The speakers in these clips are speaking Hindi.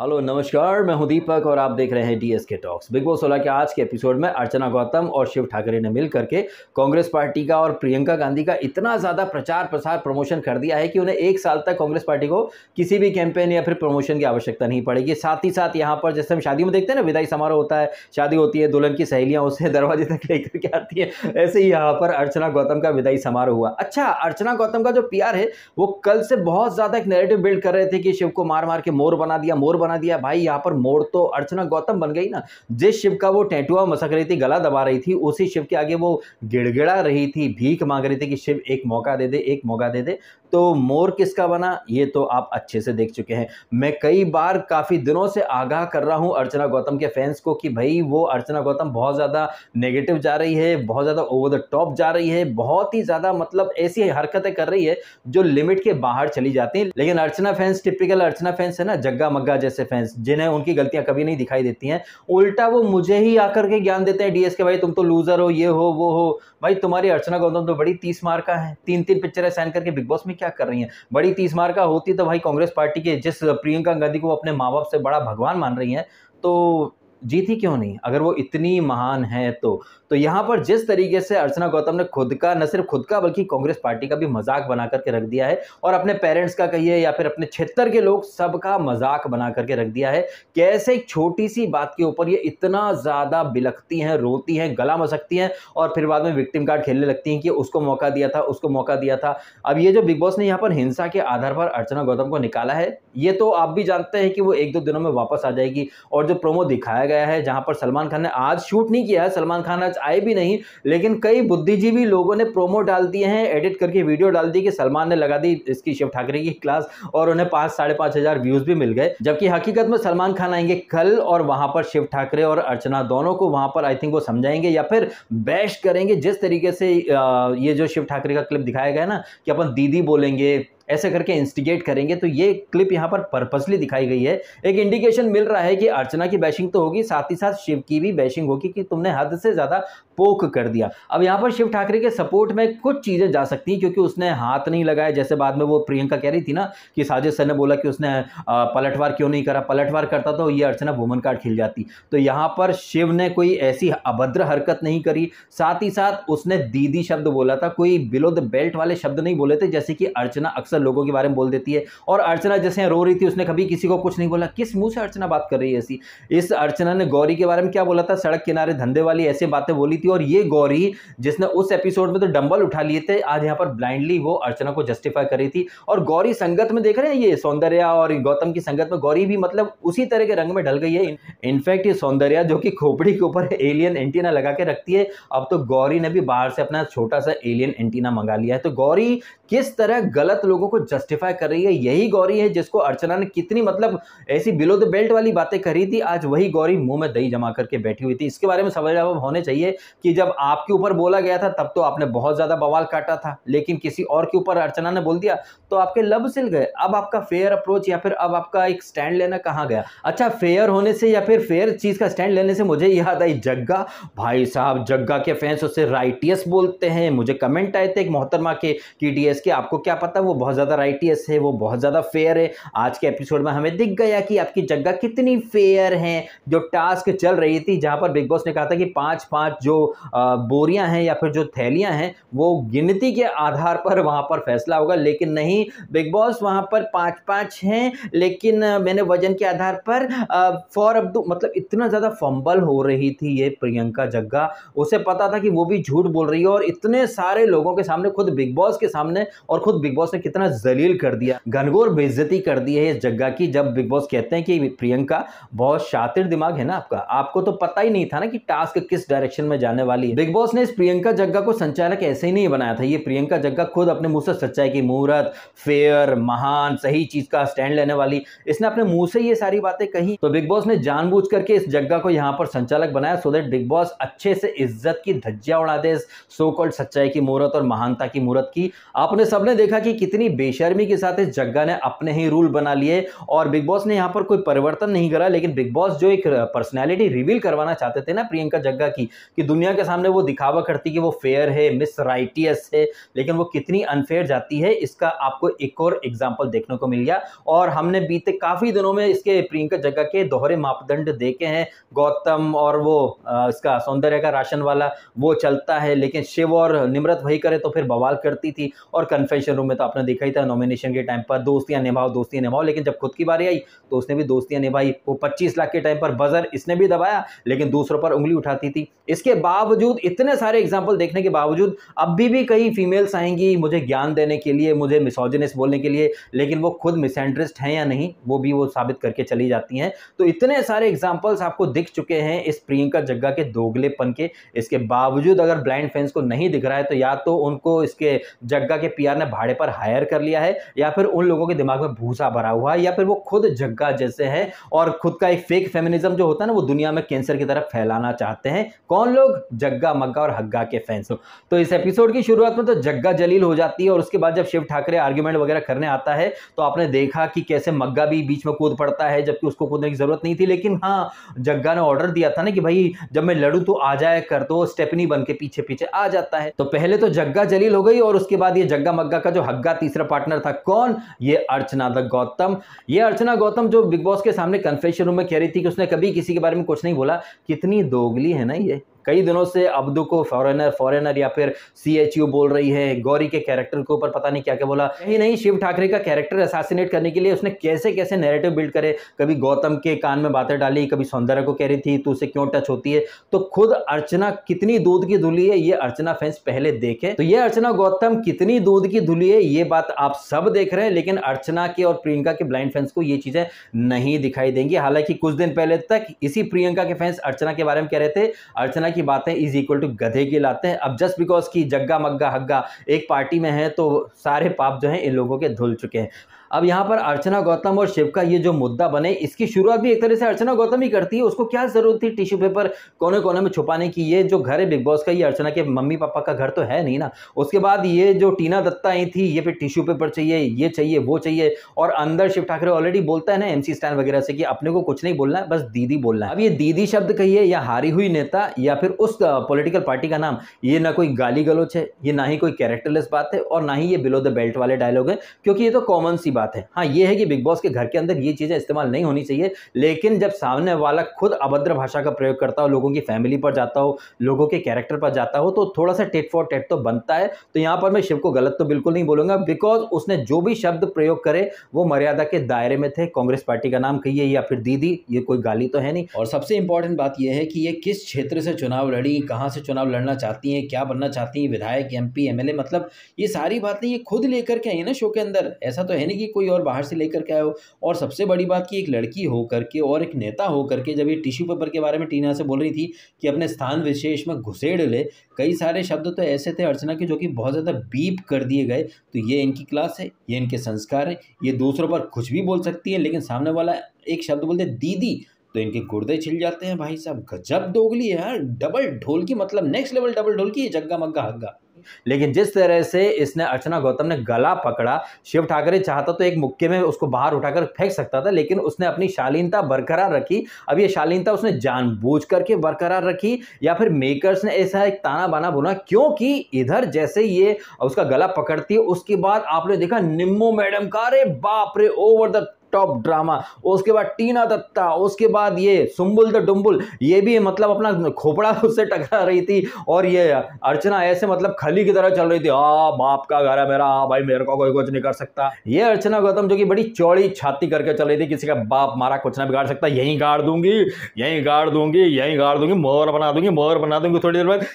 हेलो नमस्कार मैं हूं दीपक और आप देख रहे हैं डीएस के टॉक्स बिग बॉस सोलह के आज के एपिसोड में अर्चना गौतम और शिव ठाकरे ने मिल करके कांग्रेस पार्टी का और प्रियंका गांधी का इतना ज़्यादा प्रचार प्रसार प्रमोशन कर दिया है कि उन्हें एक साल तक कांग्रेस पार्टी को किसी भी कैंपेन या फिर प्रमोशन की आवश्यकता नहीं पड़ेगी साथ ही साथ यहाँ पर जैसे हम शादी में देखते हैं ना विदाई समारोह होता है शादी होती है दुल्हन की सहेलियाँ उसे दरवाजे तक लेकर के आती है ऐसे ही यहाँ पर अर्चना गौतम का विदाई समारोह हुआ अच्छा अर्चना गौतम का जो पी है वो कल से बहुत ज़्यादा एक नेरेटिव बिल्ड कर रहे थे कि शिव को मार मार के मोर बना दिया मोर बना दिया भाई यहाँ पर मोड़ तो अर्चना गौतम बन गई ना जिस शिव का वो टैटुआ मसक रही थी गला दबा रही थी उसी शिव के आगे वो गिड़गिड़ा रही थी भीख मांग रही थी कि शिव एक मौका दे दे एक मौका दे दे तो मोर किसका बना ये तो आप अच्छे से देख चुके हैं मैं कई बार काफ़ी दिनों से आगाह कर रहा हूं अर्चना गौतम के फैंस को कि भाई वो अर्चना गौतम बहुत ज़्यादा नेगेटिव जा रही है बहुत ज़्यादा ओवर द टॉप जा रही है बहुत ही ज़्यादा मतलब ऐसी हरकतें कर रही है जो लिमिट के बाहर चली जाती है लेकिन Archana fans typical Archana fans है ना जग्गा मग्गा जैसे फैंस जिन्हें उनकी गलतियां कभी नहीं दिखाई देती हैं उल्टा वो मुझे ही आकर के ज्ञान देते हैं डीएस के भाई तुम तो लूजर हो ये हो वो हो भाई तुम्हारी अर्चना गौतम तो बड़ी तीस मार्का है तीन तीन पिक्चरें साइन करके बिग बॉस में क्या कर रही हैं बड़ी तीस मार का होती तो भाई कांग्रेस पार्टी के जिस प्रियंका गांधी को अपने माँ बाप से बड़ा भगवान मान रही हैं तो जीती क्यों नहीं अगर वो इतनी महान है तो तो यहां पर जिस तरीके से अर्चना गौतम ने खुद का न सिर्फ खुद का बल्कि कांग्रेस पार्टी का भी मजाक बना करके रख दिया है और अपने पेरेंट्स का कहिए या फिर अपने क्षेत्र के लोग सबका मजाक बना करके रख दिया है कैसे एक छोटी सी बात के ऊपर ये इतना ज़्यादा बिलखती हैं रोती हैं गला मसकती हैं और फिर बाद में विक्टिम कार्ड खेलने लगती हैं कि उसको मौका दिया था उसको मौका दिया था अब ये जो बिग बॉस ने यहाँ पर हिंसा के आधार पर अर्चना गौतम को निकाला है ये तो आप भी जानते हैं कि वो एक दो दिनों में वापस आ जाएगी और जो प्रोमो दिखाया गया है जहाँ पर सलमान खान ने आज शूट नहीं किया है सलमान खान आज आए भी नहीं लेकिन कई बुद्धिजीवी लोगों ने प्रोमो डाल दिए हैं एडिट करके वीडियो डाल दी कि सलमान ने लगा दी इसकी शिव ठाकरे की क्लास और उन्हें पाँच साढ़े पाँच हज़ार व्यूज़ भी मिल गए जबकि हकीकत में सलमान खान आएंगे कल और वहाँ पर शिव ठाकरे और अर्चना दोनों को वहाँ पर आई थिंक वो समझाएंगे या फिर बैश करेंगे जिस तरीके से ये जो शिव ठाकरे का क्लिप दिखाया गया ना कि अपन दीदी बोलेंगे ऐसे करके इंस्टिगेट करेंगे तो ये क्लिप यहाँ पर पर्पसली दिखाई गई है एक इंडिकेशन मिल रहा है कि अर्चना की बैशिंग तो होगी साथ ही साथ शिव की भी बैशिंग होगी कि तुमने हद से ज़्यादा पोक कर दिया अब यहाँ पर शिव ठाकरे के सपोर्ट में कुछ चीज़ें जा सकती हैं क्योंकि उसने हाथ नहीं लगाया जैसे बाद में वो प्रियंका कह रही थी ना कि साजिद सर ने बोला कि उसने पलटवार क्यों नहीं करा पलटवार करता तो ये अर्चना वुमन कार्ड खिल जाती तो यहाँ पर शिव ने कोई ऐसी अभद्र हरकत नहीं करी साथ ही साथ उसने दीदी शब्द बोला था कोई बिलो द बेल्ट वाले शब्द नहीं बोले थे जैसे कि अर्चना अक्सर लोगों के बारे में बोल देती है और अर्चना जैसे रो रही थी उसने कभी किसी को कुछ नहीं बोला किस मुंह से अर्चना बात कर रही है ऐसी इस अर्चना ने गौरी के बारे में क्या बोला था सड़क किनारे धंधे वाली ऐसी बातें बोली थी और ये गौरी जिसने उस एपिसोड में तो डंबल उठा लिए थे आज यहाँ पर ब्लाइंडली वो अर्चना को जस्टिफाई करी थी और गौरी संगत में देख रहे हैं ये सौंदर्या और गौतम की संगत में गौरी भी मतलब उसी तरह के रंग में ढल गई है इनफैक्ट ये सौंदर्या जो कि खोपड़ी के ऊपर एलियन एंटीना लगा के रखती है अब तो गौरी ने भी बाहर से अपना छोटा सा एलियन एंटीना मंगा लिया है तो गौरी किस तरह गलत लोगों को जस्टिफाई कर रही है यही गौरी है जिसको अर्चना ने कितनी मतलब ऐसी बिलो द बेल्ट वाली बातें करी थी आज वही गौरी मुंह में दही जमा करके बैठी हुई थी इसके बारे में समझ होने चाहिए कि जब आपके ऊपर बोला गया था तब तो आपने बहुत ज़्यादा बवाल काटा था लेकिन किसी और के ऊपर अर्चना ने बोल दिया तो आपके लब सिल गए अब आपका फेयर अप्रोच या फिर अब आपका एक स्टैंड लेना कहाँ गया अच्छा फेयर होने से या फिर फेयर चीज़ का स्टैंड लेने से मुझे याद आई जग्गा भाई साहब जग्गा के फैंस उसे राइटियस बोलते हैं मुझे कमेंट आए थे एक मोहतरमा के की के आपको क्या पता वो बहुत ज़्यादा राइटियस है वो बहुत ज़्यादा फेयर है आज के एपिसोड में हमें दिख गया कि आपकी जगह कितनी फेयर है जो टास्क चल रही थी जहाँ पर बिग बॉस ने कहा था कि पाँच पाँच जो बोरियां हैं या फिर जो थैलियां हैं वो गिनती के आधार पर वहां पर फैसला होगा लेकिन नहीं बिग बॉस वहां पर पांच पांच हैं लेकिन मैंने वजन के आधार पर फॉर अब मतलब इतना ज़्यादा फंबल हो रही थी ये प्रियंका जग्गा उसे पता था कि वो भी झूठ बोल रही है और इतने सारे लोगों के सामने खुद बिग बॉस के सामने और खुद बिग बॉस ने कितना जलील कर दिया घनघोर बेइज्जती कर दी है इस जग्गा की जब बिग बॉस कहते हैं कि प्रियंका बहुत शातिर दिमाग है ना आपका आपको तो पता ही नहीं था ना कि टास्क किस डायरेक्शन में जा जाने वाली है बिग बॉस ने इस प्रियंका जग्गा को संचालक ऐसे ही नहीं बनाया था ये प्रियंका जग्गा खुद अपने मुंह से सच्चाई की मुहूर्त फेयर महान सही चीज का स्टैंड लेने वाली इसने अपने मुंह से ये सारी बातें कही तो बिग बॉस ने जानबूझ करके इस जग्गा को यहाँ पर संचालक बनाया सो देट बिग बॉस अच्छे से इज्जत की धज्जिया उड़ा दे सो कॉल्ड सच्चाई की मुहूर्त और महानता की मुहूर्त की आपने सबने देखा कि कितनी बेशर्मी के साथ इस जग्गा ने अपने ही रूल बना लिए और बिग बॉस ने यहाँ पर कोई परिवर्तन नहीं करा लेकिन बिग बॉस जो एक पर्सनैलिटी रिवील करवाना चाहते थे ना प्रियंका जग्गा की कि दुनिया दुनिया के सामने वो दिखावा करती कि वो फेयर है मिस राइटियस है लेकिन वो कितनी अनफेयर जाती है इसका आपको एक और एग्जाम्पल देखने को मिल गया और हमने बीते काफ़ी दिनों में इसके प्रियंका जगह के दोहरे मापदंड देखे हैं गौतम और वो इसका सौंदर्य का राशन वाला वो चलता है लेकिन शिव और निमृत वही करे तो फिर बवाल करती थी और कन्फेशन रूम में तो आपने देखा ही था नॉमिनेशन के टाइम पर दोस्तियां निभाओ दोस्तियां निभाओ लेकिन जब खुद की बारी आई तो उसने भी दोस्तियां निभाई वो पच्चीस लाख के टाइम पर बजर इसने भी दबाया लेकिन दूसरों पर उंगली उठाती थी इसके बाद बावजूद इतने सारे एग्जाम्पल देखने के बावजूद अभी भी कई फीमेल्स आएंगी मुझे ज्ञान देने के लिए मुझे मिसोजनिस्ट बोलने के लिए लेकिन वो खुद मिसेंट्रिस्ट हैं या नहीं वो भी वो साबित करके चली जाती हैं तो इतने सारे एग्जाम्पल्स आपको दिख चुके हैं इस प्रियंका जग्गा के दोगलेपन के इसके बावजूद अगर ब्लाइंड फैंस को नहीं दिख रहा है तो या तो उनको इसके जग्गा के पी ने भाड़े पर हायर कर लिया है या फिर उन लोगों के दिमाग में भूसा भरा हुआ है या फिर वो खुद जग्गा जैसे हैं और खुद का एक फेक फेमिनिज्म जो होता है ना वो दुनिया में कैंसर की तरफ फैलाना चाहते हैं कौन लोग जग्गा मग्गा और हग्गा के फैंस हो तो इस एपिसोड की शुरुआत में तो जग्गा जलील हो जाती है और उसके बाद जब शिव ठाकरे आर्ग्यूमेंट वगैरह करने आता है तो आपने देखा कि कैसे मग्गा भी बीच में कूद पड़ता है जबकि उसको कूदने की जरूरत नहीं थी लेकिन हाँ जग्गा ने ऑर्डर दिया था ना कि भाई जब मैं लड़ू तो आ जाए कर तो स्टेपनी बन के पीछे पीछे आ जाता है तो पहले तो जग्गा जलील हो गई और उसके बाद ये जग्गा मग्गा का जो हग्गा तीसरा पार्टनर था कौन ये अर्चना द गौतम ये अर्चना गौतम जो बिग बॉस के सामने कन्फेशन रूम में कह रही थी कि उसने कभी किसी के बारे में कुछ नहीं बोला कितनी दोगली है ना ये कई दिनों से अब्दू को फॉरेनर फॉरेनर या फिर सी एच यू बोल रही है गौरी के कैरेक्टर के ऊपर पता नहीं क्या क्या बोला यही नहीं शिव ठाकरे का कैरेक्टर असासिनेट करने के लिए उसने कैसे कैसे नैरेटिव बिल्ड करे कभी गौतम के कान में बातें डाली कभी सौंदर्य को कह रही थी तो उसे क्यों टच होती है तो खुद अर्चना कितनी दूध की धुली है ये अर्चना फैंस पहले देखे तो ये अर्चना गौतम कितनी दूध की धुली है ये बात आप सब देख रहे हैं लेकिन अर्चना के और प्रियंका के ब्लाइंड फैंस को ये चीजें नहीं दिखाई देंगी हालांकि कुछ दिन पहले तक इसी प्रियंका के फैंस अर्चना के बारे में कह रहे थे अर्चना की बातें इज इक्वल टू गधे की लाते हैं अब जस्ट बिकॉज की जग्गा मग्गा हग्गा एक पार्टी में है तो सारे पाप जो हैं इन लोगों के धुल चुके हैं अब यहाँ पर अर्चना गौतम और शिव का ये जो मुद्दा बने इसकी शुरुआत भी एक तरह से अर्चना गौतम ही करती है उसको क्या ज़रूरत थी टिश्यू पेपर कोने कोने में छुपाने की ये जो घर है बिग बॉस का ये अर्चना के मम्मी पापा का घर तो है नहीं ना उसके बाद ये जो टीना दत्ता आई थी ये फिर टिश्यू पेपर चाहिए ये चाहिए वो चाहिए और अंदर शिव ठाकरे ऑलरेडी बोलता है ना एमसी स्टैंड वगैरह से कि अपने को कुछ नहीं बोलना है बस दीदी बोलना है अब ये दीदी शब्द कही या हारी हुई नेता या फिर उस पोलिटिकल पार्टी का नाम ये ना कोई गाली गलोच है ये ना ही कोई कैरेक्टरलेस बात है और ना ही ये बिलो द बेल्ट वाले डायलॉग है क्योंकि ये तो कॉमन सी बात बात है हाँ ये है कि बिग बॉस के घर के अंदर ये चीज़ें इस्तेमाल नहीं होनी चाहिए लेकिन जब सामने वाला खुद अभद्र भाषा का प्रयोग करता हो लोगों की फैमिली पर जाता हो लोगों के कैरेक्टर पर जाता हो तो थोड़ा सा टेट फॉर टेट तो बनता है तो यहाँ पर मैं शिव को गलत तो बिल्कुल नहीं बोलूँगा बिकॉज उसने जो भी शब्द प्रयोग करे वो मर्यादा के दायरे में थे कांग्रेस पार्टी का नाम कहिए या फिर दीदी ये कोई गाली तो है नहीं और सबसे इंपॉर्टेंट बात यह है कि ये किस क्षेत्र से चुनाव लड़ी कहाँ से चुनाव लड़ना चाहती हैं क्या बनना चाहती हैं विधायक एम पी मतलब ये सारी बातें ये खुद लेकर के आई है ना शो के अंदर ऐसा तो है नहीं कि कोई और बाहर से लेकर के आए हो और सबसे बड़ी बात कि एक लड़की हो करके और एक नेता हो करके जब ये टिश्यू पेपर के बारे में टीना से बोल रही थी कि अपने स्थान विशेष में घुसेड़ ले कई सारे शब्द तो ऐसे थे अर्चना के जो कि बहुत ज़्यादा बीप कर दिए गए तो ये इनकी क्लास है ये इनके संस्कार है ये दूसरों पर कुछ भी बोल सकती है लेकिन सामने वाला एक शब्द बोलते दीदी तो इनके गुर्दे छिल जाते हैं भाई साहब गजब दोगली है यार डबल ढोल की मतलब नेक्स्ट लेवल डबल ढोल की जग्गा मग्गा हग्गा लेकिन जिस तरह से इसने अर्चना गौतम ने गला पकड़ा शिव ठाकरे चाहता तो एक मुक्के में उसको बाहर उठाकर फेंक सकता था लेकिन उसने अपनी शालीनता बरकरार रखी अब ये शालीनता उसने जानबूझ करके बरकरार रखी या फिर मेकर्स ने ऐसा एक ताना बाना बुना क्योंकि इधर जैसे ये उसका गला पकड़ती है उसके बाद आपने देखा निम्मो मैडम का अरे बाप रे ओवर द टॉप ड्रामा उसके बाद टीना दत्ता उसके बाद ये सुम्बुल द डुम्बुल ये भी मतलब अपना खोपड़ा उससे टकरा रही थी और ये अर्चना ऐसे मतलब खली की तरह चल रही थी हाँ बाप का घर है मेरा हाँ भाई मेरे को कोई कुछ नहीं कर सकता ये अर्चना गौतम जो कि बड़ी चौड़ी छाती करके चल रही थी किसी का बाप मारा कुछ ना बिगाड़ सकता यहीं गाड़ दूंगी यहीं गाड़ दूंगी यहीं गाड़ दूंगी मोहर बना दूंगी मोहर बना दूंगी थोड़ी देर बाद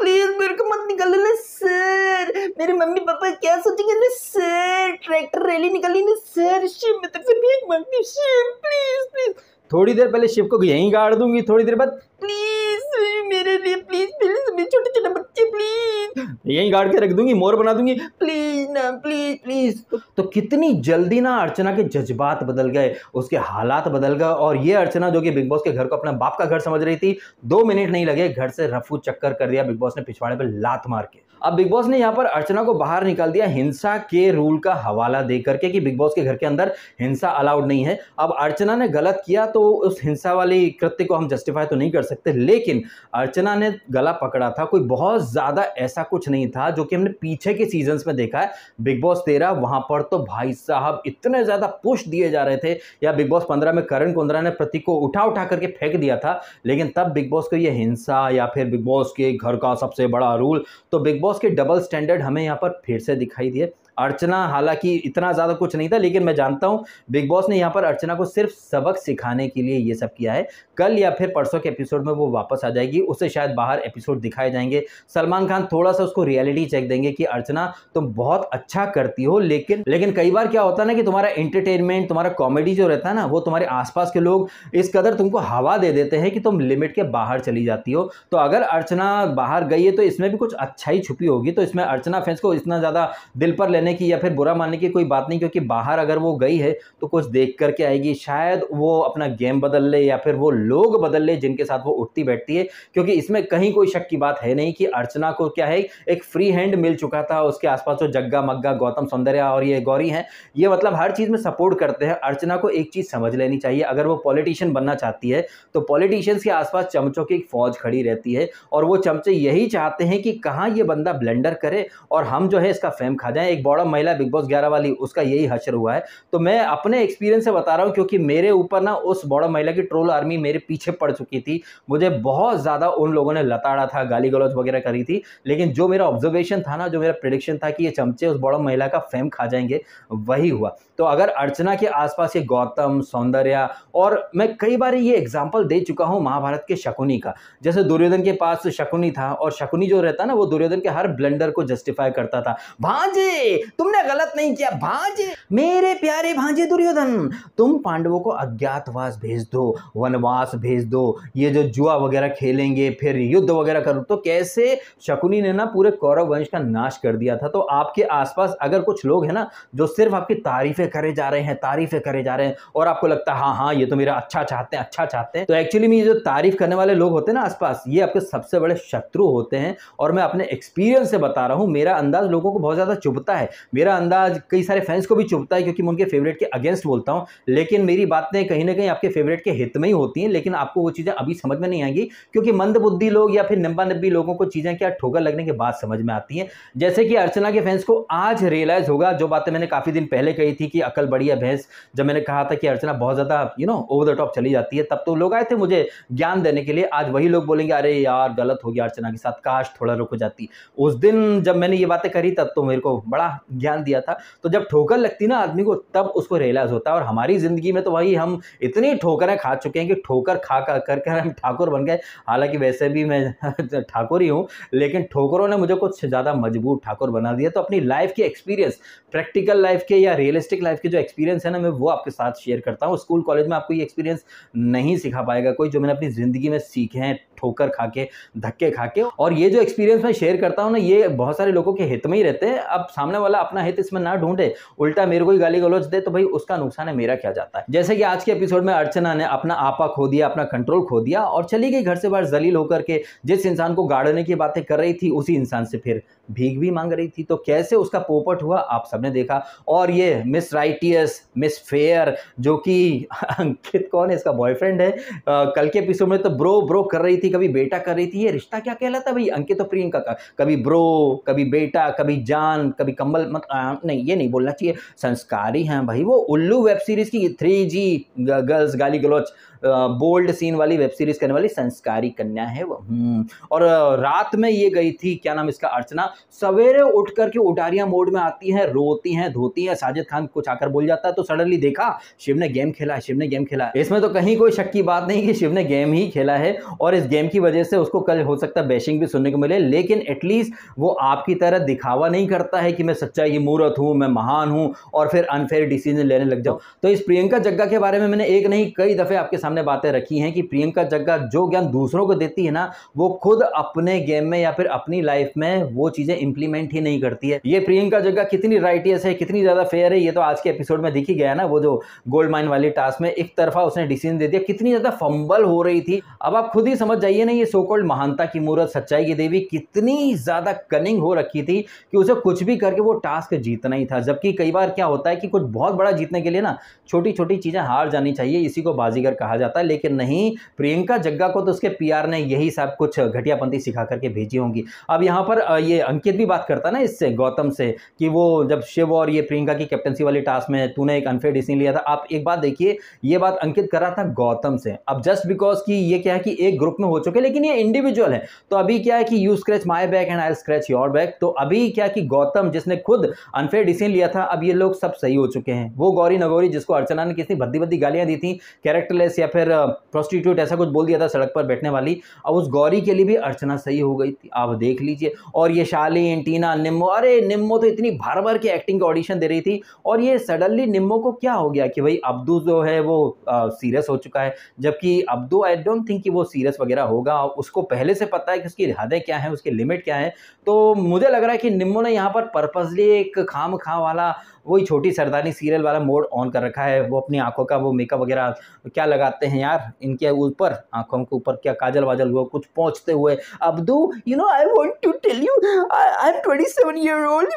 प्लीज मेरे को मत निकल ले सर मेरे मम्मी पापा क्या सोचेंगे ना सर ट्रैक्टर रैली निकाली ना सर शिव मैं तो फिर भी एक हूँ शिव प्लीज प्लीज थोड़ी देर पहले शिव को यहीं गाड़ दूंगी थोड़ी देर बाद प्लीज मेरे लिए प्लीज प्लीज यहीं गाड़ के रख दूंगी मोर बना दूंगी प्लीज़ ना प्लीज़ प्लीज़ तो कितनी जल्दी ना अर्चना के जज्बात बदल गए उसके हालात बदल गए और ये अर्चना जो कि बिग बॉस के घर को अपना बाप का घर समझ रही थी दो मिनट नहीं लगे घर से रफू चक्कर कर दिया बिग बॉस ने पिछवाड़े पर लात मार के अब बिग बॉस ने यहाँ पर अर्चना को बाहर निकाल दिया हिंसा के रूल का हवाला दे करके कि बिग बॉस के घर के अंदर हिंसा अलाउड नहीं है अब अर्चना ने गलत किया तो उस हिंसा वाली कृत्य को हम जस्टिफाई तो नहीं कर सकते लेकिन अर्चना ने गला पकड़ा था कोई बहुत ज़्यादा ऐसा कुछ नहीं नहीं था जो कि हमने पीछे के सीजन में देखा है बिग बॉस तेरह वहां पर तो भाई साहब इतने ज़्यादा पुश दिए जा रहे थे या बिग बॉस पंद्रह में करण कुंद्रा ने प्रतीक को उठा उठा करके फेंक दिया था लेकिन तब बिग बॉस को यह हिंसा या फिर बिग बॉस के घर का सबसे बड़ा रूल तो बिग बॉस के डबल स्टैंडर्ड हमें यहाँ पर फिर से दिखाई दिए अर्चना हालांकि इतना ज़्यादा कुछ नहीं था लेकिन मैं जानता हूँ बिग बॉस ने यहाँ पर अर्चना को सिर्फ सबक सिखाने के लिए ये सब किया है कल या फिर परसों के एपिसोड में वो वापस आ जाएगी उसे शायद बाहर एपिसोड दिखाए जाएंगे सलमान खान थोड़ा सा उसको रियलिटी चेक देंगे कि अर्चना तुम बहुत अच्छा करती हो लेकिन लेकिन कई बार क्या होता है ना कि तुम्हारा इंटरटेनमेंट तुम्हारा कॉमेडी जो रहता है ना वो तुम्हारे आसपास के लोग इस कदर तुमको हवा दे देते हैं कि तुम लिमिट के बाहर चली जाती हो तो अगर अर्चना बाहर गई है तो इसमें भी कुछ अच्छा ही छुपी होगी तो इसमें अर्चना फैंस को इतना ज़्यादा दिल पर लेने कहने की या फिर बुरा मानने की कोई बात नहीं क्योंकि बाहर अगर वो गई है तो कुछ देख करके आएगी शायद वो अपना गेम बदल ले या फिर वो लोग बदल ले जिनके साथ वो उठती बैठती है क्योंकि इसमें कहीं कोई शक की बात है नहीं कि अर्चना को क्या है एक फ्री हैंड मिल चुका था उसके आसपास जो जग्गा मग्गा गौतम सौंदर्य और ये गौरी हैं ये मतलब हर चीज़ में सपोर्ट करते हैं अर्चना को एक चीज़ समझ लेनी चाहिए अगर वो पॉलिटिशियन बनना चाहती है तो पॉलिटिशियंस के आसपास चमचों की एक फौज खड़ी रहती है और वो चमचे यही चाहते हैं कि कहाँ ये बंदा ब्लेंडर करे और हम जो है इसका फेम खा जाए एक बॉर्डर बड़ा महिला बिग बॉस ग्यारह वाली उसका यही हशर हुआ है तो मैं अपने एक्सपीरियंस से बता रहा हूँ क्योंकि मेरे ऊपर ना उस बड़ा महिला की ट्रोल आर्मी मेरे पीछे पड़ चुकी थी मुझे बहुत ज़्यादा उन लोगों ने लताड़ा था गाली गलौज वगैरह करी थी लेकिन जो मेरा ऑब्जर्वेशन था ना जो मेरा प्रिडिक्शन था कि ये चमचे उस बड़ा महिला का फेम खा जाएंगे वही हुआ तो अगर अर्चना के आसपास ये गौतम सौंदर्य और मैं कई बार ये एग्जाम्पल दे चुका हूँ महाभारत के शकुनी का जैसे दुर्योधन के पास शकुनी था और शकुनी जो रहता ना वो दुर्योधन के हर ब्लेंडर को जस्टिफाई करता था भांजे तुमने गलत नहीं किया भांजे मेरे प्यारे भांजे दुर्योधन तुम पांडवों को अज्ञातवास भेज दो वनवास भेज दो ये जो जुआ वगैरह खेलेंगे फिर युद्ध वगैरह करो तो कैसे शकुनी ने ना पूरे कौरव वंश का नाश कर दिया था तो आपके आसपास अगर कुछ लोग हैं ना जो सिर्फ आपकी तारीफें करे जा रहे हैं तारीफें करे जा रहे हैं और आपको लगता है हाँ हाँ ये तो मेरा अच्छा चाहते हैं अच्छा चाहते हैं तो एक्चुअली में जो तारीफ करने वाले लोग होते हैं ना आसपास ये आपके सबसे बड़े शत्रु होते हैं और मैं अपने एक्सपीरियंस से बता रहा हूँ मेरा अंदाज लोगों को बहुत ज़्यादा चुभता है मेरा अंदाज कई सारे फैंस को भी चुभता है क्योंकि मैं उनके फेवरेट के अगेंस्ट बोलता हूँ लेकिन मेरी बातें कहीं ना कहीं आपके फेवरेट के हित में ही होती हैं लेकिन आपको वो चीज़ें अभी समझ में नहीं आएंगी क्योंकि मंदबुद्धि लोग या फिर निम्बा नब्बी लोगों को चीज़ें क्या ठोकर लगने के बाद समझ में आती हैं जैसे कि अर्चना के फैंस को आज रियलाइज होगा जो बातें मैंने काफ़ी दिन पहले कही थी कि अकल बढ़िया भैंस जब मैंने कहा था कि अर्चना बहुत ज़्यादा you know over the top चली जाती है तब तो लोग आए थे मुझे ज्ञान देने के लिए आज वही लोग बोलेंगे अरे यार गलत हो गया अर्चना के साथ काश थोड़ा रुक जाती उस दिन जब मैंने ये बातें करी तब तो मेरे को बड़ा ज्ञान दिया था तो जब ठोकर लगती ना आदमी को तब उसको रियलाइज़ होता है और हमारी ज़िंदगी में तो भाई हम इतनी ठोकरें खा चुके हैं कि ठोकर खा कर कर कर हम ठाकुर बन गए हालांकि वैसे भी मैं ठाकुर ही हूँ लेकिन ठोकरों ने मुझे कुछ ज़्यादा मजबूत ठाकुर बना दिया तो अपनी लाइफ के एक्सपीरियंस प्रैक्टिकल लाइफ के या रियलिस्टिक लाइफ के जो एक्सपीरियंस है ना मैं वो आपके साथ शेयर करता हूँ स्कूल कॉलेज में आपको ये एक्सपीरियंस नहीं सिखा पाएगा कोई जो मैंने अपनी ज़िंदगी में सीखे हैं ठोकर खा के धक्के खा के और ये जो एक्सपीरियंस मैं शेयर करता हूँ ना ये बहुत सारे लोगों के हित में ही रहते हैं अब सामने वाले वाला अपना हित इसमें ना ढूंढे उल्टा मेरे को ही गाली गलौज दे तो भाई उसका नुकसान है मेरा क्या जाता है जैसे कि आज के एपिसोड में अर्चना ने अपना आपा खो दिया अपना कंट्रोल खो दिया और चली गई घर से बाहर जलील होकर के जिस इंसान को गाड़ने की बातें कर रही थी उसी इंसान से फिर भीख भी मांग रही थी तो कैसे उसका पोपट हुआ आप सबने देखा और ये मिस राइटियस मिस फेयर जो कि अंकित कौन है इसका बॉयफ्रेंड है आ, कल के एपिसोड में तो ब्रो ब्रो कर रही थी कभी बेटा कर रही थी ये रिश्ता क्या कहलाता भाई अंकित तो प्रियंका का कभी ब्रो कभी बेटा कभी जान कभी कम्बल मतलब मत आ, नहीं ये नहीं बोलना चाहिए संस्कारी हैं भाई वो उल्लू वेब सीरीज़ की थ्री जी गर्ल्स गाली गलोच बोल्ड सीन वाली वेब सीरीज करने वाली संस्कारी कन्या है वो हम्म। और रात में ये गई थी क्या नाम इसका अर्चना सवेरे उठ करके उटारिया मोड में आती है रोती है धोती है साजिद खान कुछ आकर बोल जाता है तो सडनली देखा शिव ने गेम खेला है शिव ने गेम खेला इसमें तो कहीं कोई शक की बात नहीं कि शिव ने गेम ही खेला है और इस गेम की वजह से उसको कल हो सकता है बैशिंग भी सुनने को मिले लेकिन एटलीस्ट वो आपकी तरह दिखावा नहीं करता है कि मैं सच्चाई की मूर्त हूँ मैं महान हूँ और फिर अनफेयर डिसीजन लेने लग जाऊँ तो-, तो इस प्रियंका जग्गा के बारे में मैंने एक नहीं कई दफ़े आपके सामने सामने बातें रखी हैं कि प्रियंका जग्गा जो ज्ञान दूसरों को देती है ना वो खुद अपने गेम में या फिर अपनी लाइफ में वो चीज़ें इंप्लीमेंट ही नहीं करती है ये प्रियंका जग्गा कितनी राइटियस है कितनी ज़्यादा फेयर है ये तो आज के एपिसोड में दिखी गया ना वो जो गोल्ड माइन वाली टास्क में एक तरफा उसने डिसीजन दे दिया कितनी ज़्यादा फंबल हो रही थी अब आप खुद ही समझ जाइए ना ये सोकोल्ड महानता की मूर्त सच्चाई की देवी कितनी ज़्यादा कनिंग हो रखी थी कि उसे कुछ भी करके वो टास्क जीतना ही था जबकि कई बार क्या होता है कि कुछ बहुत बड़ा जीतने के लिए ना छोटी छोटी चीज़ें हार जानी चाहिए इसी को बाजीगर कहा कहा जाता है लेकिन नहीं प्रियंका जग्गा को तो उसके पीआर ने यही सब कुछ घटियापंथी सिखा करके भेजी होंगी अब यहाँ पर ये अंकित भी बात करता ना इससे गौतम से कि वो जब शिव और ये प्रियंका की कैप्टनसी वाली टास्क में तूने एक अनफेयर डिसीजन लिया था आप एक बात देखिए ये बात अंकित कर रहा था गौतम से अब जस्ट बिकॉज कि ये क्या है कि एक ग्रुप में हो चुके लेकिन ये इंडिविजुअल है तो अभी क्या है कि you scratch my back and I scratch your back तो अभी क्या कि गौतम जिसने खुद अनफेयर डिसीजन लिया था अब ये लोग सब सही हो चुके हैं वो गौरी नगौरी जिसको अर्चना ने कितनी भद्दी भद्दी गालियां दी थी कैरेक्टरलेस या या फिर प्रोस्टिट्यूट ऐसा कुछ बोल दिया था सड़क पर बैठने वाली अब उस गौरी के लिए भी अर्चना सही हो गई थी आप देख लीजिए और ये शाली एंटीना निम्बो अरे निम्बो तो इतनी भर भर के एक्टिंग का ऑडिशन दे रही थी और ये सडनली निम्बो को क्या हो गया कि भाई अब्दू जो है वो सीरियस हो चुका है जबकि अब्दू आई डोंट थिंक कि वो सीरियस वगैरह होगा उसको पहले से पता है कि उसकी हदें क्या हैं उसकी लिमिट क्या है तो मुझे लग रहा है कि निम्बो ने यहाँ पर पर्पजली एक खाम खां वाला वही छोटी सरदानी सीरियल वाला मोड ऑन कर रखा है वो अपनी आंखों का वो मेकअप वगैरह क्या लगाते हैं यार इनके ऊपर आंखों के ऊपर क्या काजल वाजल हुआ कुछ पहुँचते हुए Abdu you know I want to tell you I am twenty seven year old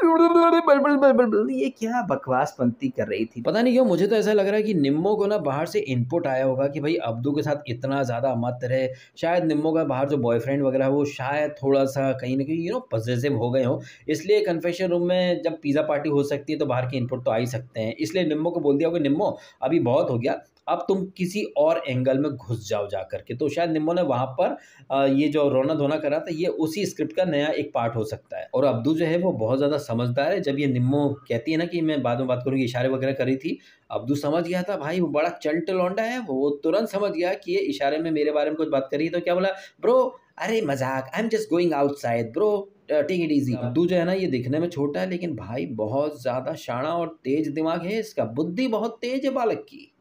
ये क्या बकवास बकवासपंती कर रही थी पता नहीं क्यों मुझे तो ऐसा लग रहा है कि निम्बो को ना बाहर से इनपुट आया होगा कि भाई अब्दू के साथ इतना ज़्यादा मत रहे शायद निम्बो का बाहर जो बॉयफ्रेंड वगैरह वो शायद थोड़ा सा कहीं ना कहीं यू नो पॉजिटिव हो गए हो इसलिए कन्फेशन रूम में जब पिज़्ज़ा पार्टी हो सकती है तो बाहर के इनपुट तो आ ही सकते हैं इसलिए निम्बो को बोल दिया होगा निम्बो अभी बहुत हो गया अब तुम किसी और एंगल में घुस जाओ जा करके तो शायद निम्बो ने वहाँ पर ये जो रोना धोना करा था ये उसी स्क्रिप्ट का नया एक पार्ट हो सकता है और अब्दू जो है वो बहुत ज़्यादा समझदार है जब ये निम्बो कहती है ना कि मैं बाद में बात करूँगी इशारे वगैरह करी थी अब्दू समझ गया था भाई वो बड़ा चल्ट लौंडा है वो तुरंत समझ गया कि ये इशारे में मेरे बारे में कुछ बात करी तो क्या बोला ब्रो अरे मजाक I am just going outside bro take it easy Abdu जो है ना ये दिखने में छोटा है लेकिन भाई बहुत ज़्यादा शाणा और तेज दिमाग है इसका बुद्धि बहुत तेज है बालक की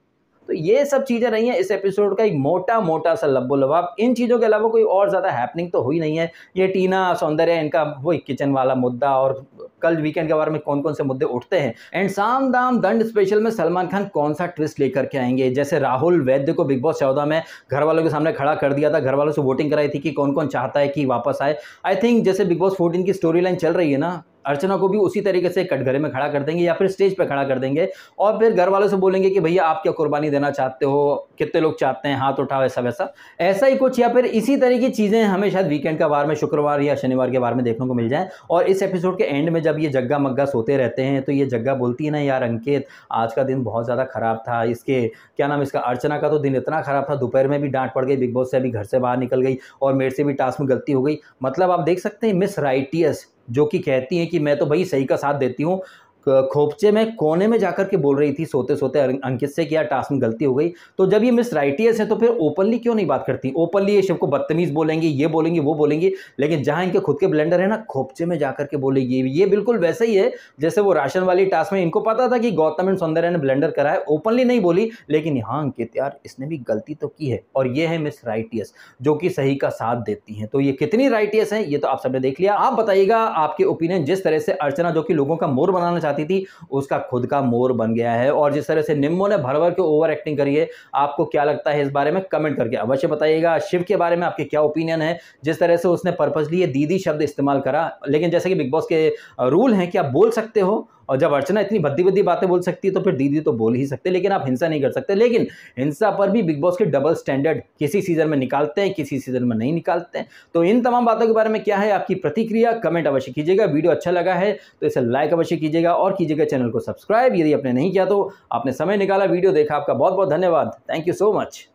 तो ये सब चीज़ें रही हैं इस एपिसोड का एक मोटा मोटा सा लब्बो लबाब इन चीज़ों के अलावा कोई और ज़्यादा हैपनिंग तो हुई नहीं है ये टीना सौंदर्य इनका वही किचन वाला मुद्दा और कल वीकेंड के बारे में कौन कौन से मुद्दे उठते हैं एंड साम दाम दंड स्पेशल में सलमान खान कौन सा ट्विस्ट लेकर के आएंगे जैसे राहुल वैद्य को बिग बॉस चौदह में घर वालों के सामने खड़ा कर दिया था घर वालों से वोटिंग कराई थी कि कौन कौन चाहता है कि वापस आए आई थिंक जैसे बिग बॉस फोर्टीन की स्टोरी लाइन चल रही है ना अर्चना को भी उसी तरीके से कटघरे में खड़ा कर देंगे या फिर स्टेज पर खड़ा कर देंगे और फिर घर वालों से बोलेंगे कि भैया आप क्या कुर्बानी देना चाहते हो कितने लोग चाहते हैं हाथ उठाओ ऐसा वैसा ऐसा ही कुछ या फिर इसी तरह की चीज़ें हमें शायद वीकेंड का बार में शुक्रवार या शनिवार के बार में देखने को मिल जाए और इस एपिसोड के एंड में जब ये जग्गा मग्गा सोते रहते हैं तो ये जग्गा बोलती है ना यार अंकित आज का दिन बहुत ज़्यादा ख़राब था इसके क्या नाम इसका अर्चना का तो दिन इतना ख़राब था दोपहर में भी डांट पड़ गई बिग बॉस से अभी घर से बाहर निकल गई और मेरे से भी टास्क में गलती हो गई मतलब आप देख सकते हैं मिस राइटियस जो कि कहती हैं कि मैं तो भाई सही का साथ देती हूँ खोपचे में कोने में जाकर के बोल रही थी सोते सोते अं, अंकित से कि यार टास्क में गलती हो गई तो जब ये मिस राइटियस है तो फिर ओपनली क्यों नहीं बात करती ओपनली ये शिव को बदतमीज बोलेंगे ये बोलेंगे वो बोलेंगे लेकिन जहां इनके खुद के ब्लेंडर है ना खोपचे में जाकर के बोलेगी ये बिल्कुल वैसे ही है जैसे वो राशन वाली टास्क में इनको पता था कि गौतम एंड सौंदर्य ने ब्लेंडर करा है ओपनली नहीं बोली लेकिन यहाँ अंकित यार इसने भी गलती तो की है और ये है मिस राइटियस जो कि सही का साथ देती है तो ये कितनी राइटियस है ये तो आप सबने देख लिया आप बताइएगा आपके ओपिनियन जिस तरह से अर्चना जो कि लोगों का मोर बनाना आती थी उसका खुद का मोर बन गया है और जिस तरह से निम्बो ने भर भर के ओवर एक्टिंग करी है आपको क्या लगता है इस बारे में कमेंट करके अवश्य बताइएगा शिव के बारे में आपके क्या ओपिनियन है जिस तरह से उसने पर्पजली दीदी शब्द इस्तेमाल करा लेकिन जैसे कि बिग बॉस के रूल हैं कि आप बोल सकते हो और जब अर्चना इतनी भद्दी भद्दी बातें बोल सकती है तो फिर दीदी तो बोल ही सकते लेकिन आप हिंसा नहीं कर सकते लेकिन हिंसा पर भी बिग बॉस के डबल स्टैंडर्ड किसी सीजन में निकालते हैं किसी सीजन में नहीं निकालते हैं तो इन तमाम बातों के बारे में क्या है आपकी प्रतिक्रिया कमेंट अवश्य कीजिएगा वीडियो अच्छा लगा है तो इसे लाइक अवश्य कीजिएगा और कीजिएगा चैनल को सब्सक्राइब यदि आपने नहीं किया तो आपने समय निकाला वीडियो देखा आपका बहुत बहुत धन्यवाद थैंक यू सो मच